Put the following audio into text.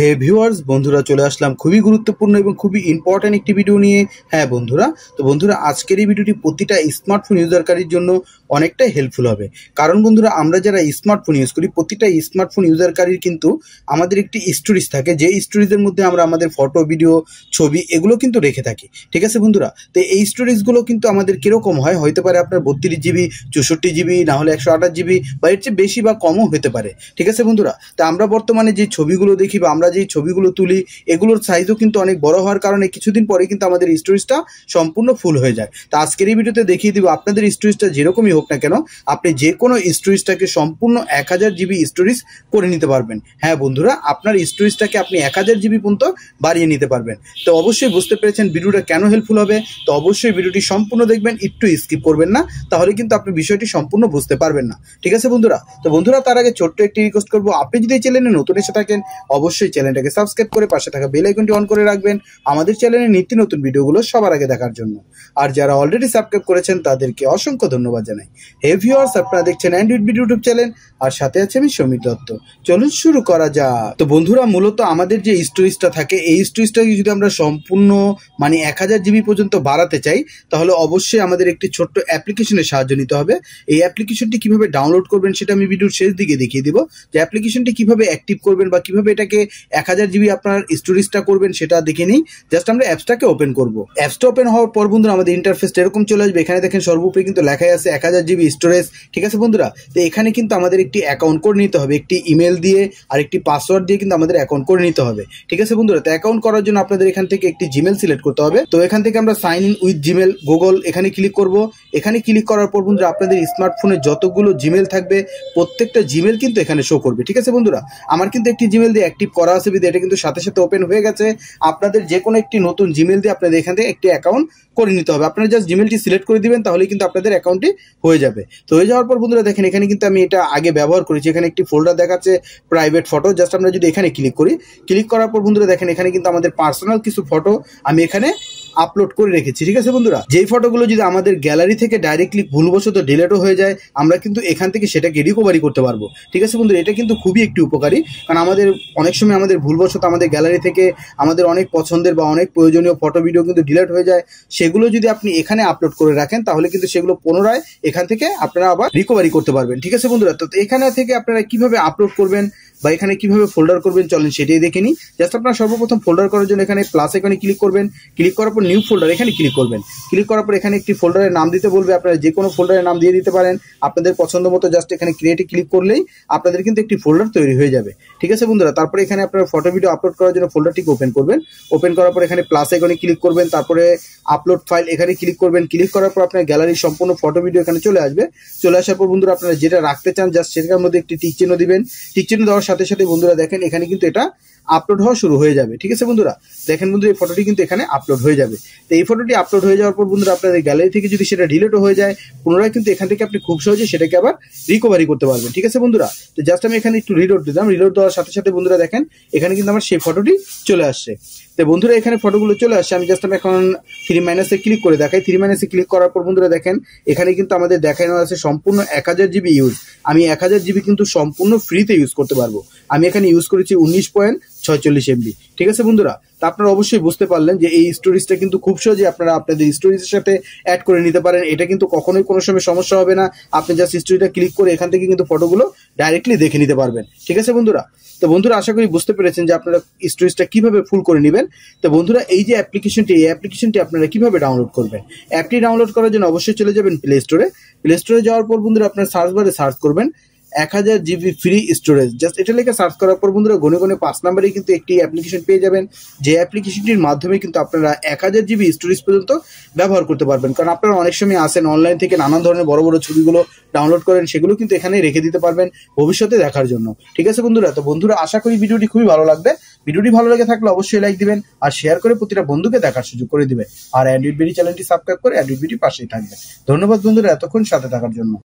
হে viewers বন্ধুরা চলে আসলাম খুবই গুরুত্বপূর্ণ এবং খুবই ইম্পর্ট্যান্ট একটি ভিডিও নিয়ে হ্যাঁ বন্ধুরা তো বন্ধুরা আজকের এই ভিডিওটি প্রতিটা স্মার্টফোন ইউজারকারীর জন্য অনেকটাই হেল্পফুল হবে কারণ বন্ধুরা আমরা যারা স্মার্টফোন ইউজ করি প্রতিটা স্মার্টফোন ইউজারকারীর কিন্তু আমাদের একটি স্টোরিজ থাকে যে স্টোরিজের মধ্যে আমরা আমাদের ফটো ভিডিও ছবি এগুলো কিন্তু রেখে থাকি ঠিক আছে বন্ধুরা তো এই স্টোরিজগুলো কিন্তু আমাদের কীরকম হয় হতে পারে আপনার বত্রিশ জিবি চৌষট্টি জিবি না হলে একশো আঠাশ জিবি বা এর চেয়ে বেশি বা কমও হতে পারে ঠিক আছে বন্ধুরা তা আমরা বর্তমানে যে ছবিগুলো দেখি বা আমরা যেই ছবিগুলো তুলি এগুলোর সাইজও কিন্তু অনেক বড় হওয়ার কারণে কিছুদিন পরে কিন্তু আমাদের স্টোরেজটা সম্পূর্ণ ফুল হয়ে যায় তো আজকের এই ভিডিওতে দেখিয়ে দিব আপনাদের স্টোরেজটা যেরকমই হোক না কেন আপনি যে কোনো স্টোরেজটাকে সম্পূর্ণ এক হাজার জিবি স্টোরেজ করে নিতে পারবেন হ্যাঁ বন্ধুরা আপনার স্টোরেজটাকে আপনি এক হাজার জিবি পর্যন্ত বাড়িয়ে নিতে পারবেন তো অবশ্যই বুঝতে পেরেছেন ভিডিওটা কেন হেল্পফুল হবে তো অবশ্যই ভিডিওটি সম্পূর্ণ দেখবেন একটু স্কিপ করবেন না তাহলে কিন্তু আপনি বিষয়টি সম্পূর্ণ বুঝতে পারবেন না ঠিক আছে বন্ধুরা তো বন্ধুরা তার আগে ছোট্ট একটি রিকোয়েস্ট করবো আপনি যদি চ্যানেলে নতুন এসে থাকেন অবশ্যই চ্যানেলটাকে সাবস্ক্রাইব করে পাশে থাকা বেল আইকনটি অন করে রাখবেন আমাদের চ্যানেলে নিত্য নতুন ভিডিওগুলো সবার আগে দেখার জন্য আর যারা অলরেডি সাবস্ক্রাইব করেছেন তাদেরকে অসংখ্য ধন্যবাদ জানাই হে ভিউয়ার্স আপনারা দেখছেন অ্যান্ড উইড ইউটিউব চ্যানেল আর সাথে আছে আমি সমীর দত্ত চলুন শুরু করা যাক তো বন্ধুরা মূলত আমাদের যে স্টোরেজটা থাকে এই স্টোরেজটাকে যদি আমরা সম্পূর্ণ মানে এক হাজার জিবি পর্যন্ত বাড়াতে চাই তাহলে অবশ্যই আমাদের একটি ছোট্ট অ্যাপ্লিকেশনের সাহায্য নিতে হবে এই অ্যাপ্লিকেশনটি কিভাবে ডাউনলোড করবেন সেটা আমি ভিডিওর শেষ দিকে দেখিয়ে দিব যে অ্যাপ্লিকেশনটি কিভাবে অ্যাক্টিভ করবেন বা কিভাবে এটাকে এক হাজার জিবি আপনার স্টোরেজটা করবেন সেটা দেখে নিই জাস্ট আমরা অ্যাপসটাকে ওপেন করব অ্যাপসটা ওপেন হওয়ার পর বন্ধুরা আমাদের ইন্টারফেসটা এরকম চলে আসবে এখানে দেখেন সর্বোপরি কিন্তু লেখাই আছে এক হাজার জিবি স্টোরেজ ঠিক আছে বন্ধুরা তো এখানে কিন্তু আমাদের একটি অ্যাকাউন্ট করে নিতে হবে একটি ইমেল দিয়ে আর একটি পাসওয়ার্ড দিয়ে কিন্তু আমাদের অ্যাকাউন্ট করে নিতে হবে ঠিক আছে বন্ধুরা তো অ্যাকাউন্ট করার জন্য আপনাদের এখান থেকে একটি জিমেল সিলেক্ট করতে হবে তো এখান থেকে আমরা sign in with Gmail Google এখানে ক্লিক করব এখানে ক্লিক করার পর বন্ধুরা আপনাদের স্মার্টফোনে যতগুলো জিমেল থাকবে প্রত্যেকটা জিমেল কিন্তু এখানে শো করবে ঠিক আছে বন্ধুরা আমার কিন্তু একটি জিমেল দিয়ে অ্যাক্টিভ করা করা আছে বিধি এটা কিন্তু সাথে সাথে ওপেন হয়ে গেছে আপনাদের যে কোনো একটি নতুন জিমেল দিয়ে আপনাদের এখান থেকে একটি অ্যাকাউন্ট করে নিতে হবে আপনারা জাস্ট জিমেলটি সিলেক্ট করে দিবেন তাহলে কিন্তু আপনাদের অ্যাকাউন্টটি হয়ে যাবে তো হয়ে যাওয়ার পর বন্ধুরা দেখেন এখানে কিন্তু আমি এটা আগে ব্যবহার করেছি এখানে একটি ফোল্ডার দেখাচ্ছে প্রাইভেট ফটো জাস্ট আমরা যদি এখানে ক্লিক করি ক্লিক করার পর বন্ধুরা দেখেন এখানে কিন্তু আমাদের পার্সোনাল কিছু ফটো আমি এখানে আপলোড করে রেখেছি ঠিক আছে বন্ধুরা যেই ফটোগুলো যদি আমাদের গ্যালারি থেকে ডাইরেক্টলি ভুলবশত ডিলেটও হয়ে যায় আমরা কিন্তু এখান থেকে সেটাকে রিকভারি করতে পারবো ঠিক আছে বন্ধুরা এটা কিন্তু খুবই একটি উপকারী কারণ আমাদের অনেক সময় আমাদের ভুলবশত আমাদের গ্যালারি থেকে আমাদের অনেক পছন্দের বা অনেক প্রয়োজনীয় ফটো ভিডিও কিন্তু ডিলেট হয়ে যায় সেগুলো যদি আপনি এখানে আপলোড করে রাখেন তাহলে কিন্তু সেগুলো পুনরায় এখান থেকে আপনারা আবার রিকভারি করতে পারবেন ঠিক আছে বন্ধুরা তো এখানে থেকে আপনারা কিভাবে আপলোড করবেন বা এখানে কিভাবে ফোল্ডার করবেন চলেন সেটাই দেখে নিই জাস্ট আপনারা সর্বপ্রথম ফোল্ডার করার জন্য এখানে প্লাস এখানে ক্লিক করবেন ক্লিক করার পর পর নিউ ফোল্ডার এখানে ক্লিক করবেন ক্লিক করার পর এখানে একটি ফোল্ডারের নাম দিতে বলবে আপনারা যে কোনো ফোল্ডারের নাম দিয়ে দিতে পারেন আপনাদের পছন্দ মতো জাস্ট এখানে ক্রিয়েটে ক্লিক করলেই আপনাদের কিন্তু একটি ফোল্ডার তৈরি হয়ে যাবে ঠিক আছে বন্ধুরা তারপরে এখানে আপনারা ফটো ভিডিও আপলোড করার জন্য ফোল্ডারটিকে ওপেন করবেন ওপেন করার পর এখানে প্লাস এখানে ক্লিক করবেন তারপরে আপলোড ফাইল এখানে ক্লিক করবেন ক্লিক করার পর আপনার গ্যালারির সম্পূর্ণ ফটো ভিডিও এখানে চলে আসবে চলে আসার পর বন্ধুরা আপনারা যেটা রাখতে চান জাস্ট সেটার মধ্যে একটি টিকচিহ্ন চিহ্ন দিবেন টিক দেওয়ার সাথে সাথে বন্ধুরা দেখেন এখানে কিন্তু এটা আপলোড হওয়া শুরু হয়ে যাবে ঠিক আছে বন্ধুরা দেখেন বন্ধু এই ফটোটি কিন্তু এখানে আপলোড হয়ে যাবে তো এই ফটোটি আপলোড হয়ে যাওয়ার পর বন্ধুরা আপনাদের গ্যালারি থেকে যদি সেটা ডিলেটও হয়ে যায় পুনরায় কিন্তু এখান থেকে আপনি খুব সহজে সেটাকে আবার রিকভারি করতে পারবেন ঠিক আছে বন্ধুরা তো জাস্ট আমি এখানে একটু রিলোড দিলাম রিলোড দেওয়ার সাথে সাথে বন্ধুরা দেখেন এখানে কিন্তু আমার সেই ফটোটি চলে আসছে তো বন্ধুরা এখানে ফটোগুলো চলে আসছে আমি জাস্ট আমি এখন থ্রি মাইনাসে ক্লিক করে দেখাই থ্রি মাইনাসে ক্লিক করার পর বন্ধুরা দেখেন এখানে কিন্তু আমাদের দেখানো আছে সম্পূর্ণ এক হাজার জিবি ইউজ আমি এক হাজার জিবি কিন্তু সম্পূর্ণ ফ্রিতে ইউজ করতে পারবো আমি এখানে ইউজ করেছি উনিশ পয়েন্ট ছয়চল্লিশ এমবি ঠিক আছে বন্ধুরা তা আপনারা অবশ্যই বুঝতে পারলেন যে এই স্টোরেজটা কিন্তু খুব সহজে আপনারা আপনাদের স্টোরেজের সাথে অ্যাড করে নিতে পারেন এটা কিন্তু কখনোই কোনো সময় সমস্যা হবে না আপনি জাস্ট স্টোরিটা ক্লিক করে এখান থেকে কিন্তু ফটোগুলো ডাইরেক্টলি দেখে নিতে পারবেন ঠিক আছে বন্ধুরা তো বন্ধুরা আশা করি বুঝতে পেরেছেন যে আপনারা স্টোরেজটা কীভাবে ফুল করে নেবেন তো বন্ধুরা এই যে অ্যাপ্লিকেশনটি এই অ্যাপ্লিকেশনটি আপনারা কীভাবে ডাউনলোড করবেন অ্যাপটি ডাউনলোড করার জন্য অবশ্যই চলে যাবেন প্লে স্টোরে প্লে স্টোরে যাওয়ার পর বন্ধুরা আপনার সার্চ বারে সার্চ করবেন এক হাজার জিবি ফ্রি স্টোরেজ জাস্ট এটা লেখা সার্চ করার পর বন্ধুরা গনে গনে পাঁচ নাম্বারে কিন্তু একটি অ্যাপ্লিকেশন পেয়ে যাবেন যে অ্যাপ্লিকেশনটির মাধ্যমে কিন্তু আপনারা এক হাজার জিবি স্টোরেজ পর্যন্ত ব্যবহার করতে পারবেন কারণ আপনারা অনেক সময় আসেন অনলাইন থেকে নানান ধরনের বড় বড় ছবিগুলো ডাউনলোড করেন সেগুলো কিন্তু এখানে রেখে দিতে পারবেন ভবিষ্যতে দেখার জন্য ঠিক আছে বন্ধুরা তো বন্ধুরা আশা করি ভিডিওটি খুবই ভালো লাগবে ভিডিওটি ভালো লেগে থাকলে অবশ্যই লাইক দিবেন আর শেয়ার করে প্রতিটা বন্ধুকে দেখার সুযোগ করে দিবেন আর অ্যান্ড্রয়েড বিডি চ্যানেলটি সাবস্ক্রাইব করে অ্যান্ড্রয়েড বিডি পাশেই থাকবে ধন্যবাদ বন্ধুরা এতক্ষণ সাথে থাকার জন্য